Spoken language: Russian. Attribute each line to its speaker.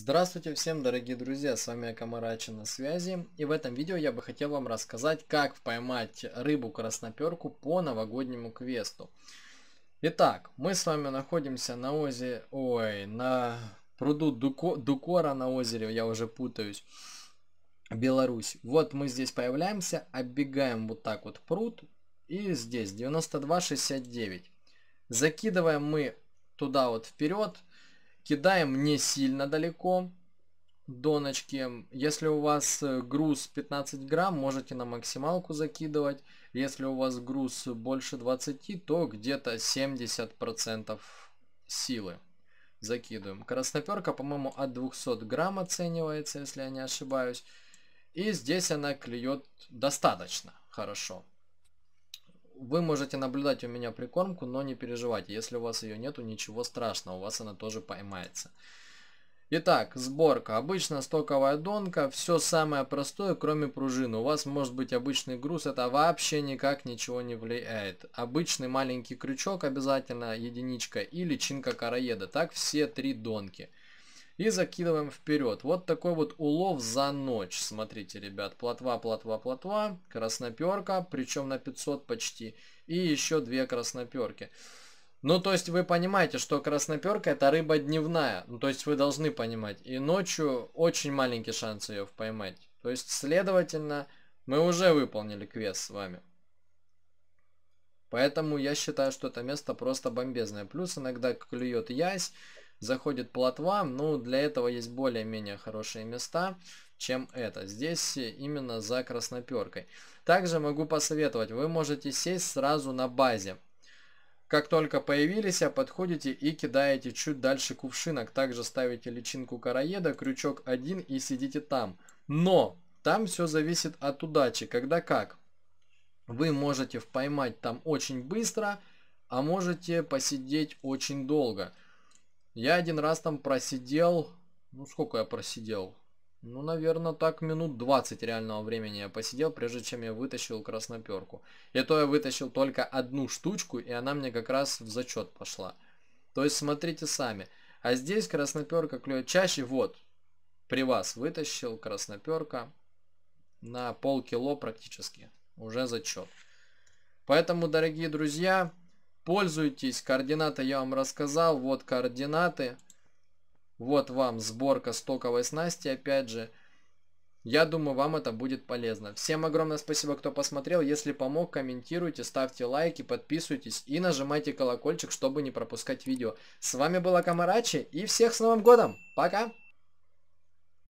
Speaker 1: Здравствуйте всем дорогие друзья, с вами Акамарачи на связи и в этом видео я бы хотел вам рассказать как поймать рыбу красноперку по новогоднему квесту. Итак, мы с вами находимся на озере, ой, на пруду Дуко, Дукора на озере, я уже путаюсь, Беларусь. Вот мы здесь появляемся, оббегаем вот так вот пруд и здесь 92,69. Закидываем мы туда вот вперед Кидаем не сильно далеко доночки. Если у вас э, груз 15 грамм, можете на максималку закидывать. Если у вас груз больше 20, то где-то 70% силы закидываем. Красноперка, по-моему, от 200 грамм оценивается, если я не ошибаюсь. И здесь она клюет достаточно хорошо вы можете наблюдать у меня прикормку, но не переживайте, если у вас ее нету, ничего страшного, у вас она тоже поймается. Итак, сборка. Обычно стоковая донка, все самое простое, кроме пружины. У вас может быть обычный груз, это вообще никак ничего не влияет. Обычный маленький крючок обязательно, единичка и личинка короеда. Так все три донки и закидываем вперед. Вот такой вот улов за ночь. Смотрите, ребят, плотва, плотва, плотва, красноперка, причем на 500 почти, и еще две красноперки. Ну, то есть вы понимаете, что красноперка это рыба дневная. Ну, то есть вы должны понимать. И ночью очень маленький шанс ее поймать. То есть, следовательно, мы уже выполнили квест с вами. Поэтому я считаю, что это место просто бомбезное. Плюс иногда клюет ясь заходит плотва, ну для этого есть более-менее хорошие места, чем это. Здесь именно за красноперкой. Также могу посоветовать, вы можете сесть сразу на базе. Как только появились, а подходите и кидаете чуть дальше кувшинок. Также ставите личинку караеда, крючок один и сидите там. Но там все зависит от удачи, когда как. Вы можете поймать там очень быстро, а можете посидеть очень долго. Я один раз там просидел, ну сколько я просидел? Ну, наверное, так минут 20 реального времени я посидел, прежде чем я вытащил красноперку. И то я вытащил только одну штучку, и она мне как раз в зачет пошла. То есть смотрите сами. А здесь красноперка клюет чаще. Вот, при вас вытащил красноперка на полкило практически. Уже зачет. Поэтому, дорогие друзья, Пользуйтесь, координаты я вам рассказал, вот координаты. Вот вам сборка стоковой снасти, опять же. Я думаю, вам это будет полезно. Всем огромное спасибо, кто посмотрел. Если помог, комментируйте, ставьте лайки, подписывайтесь и нажимайте колокольчик, чтобы не пропускать видео. С вами была Камарачи и всех с Новым Годом! Пока!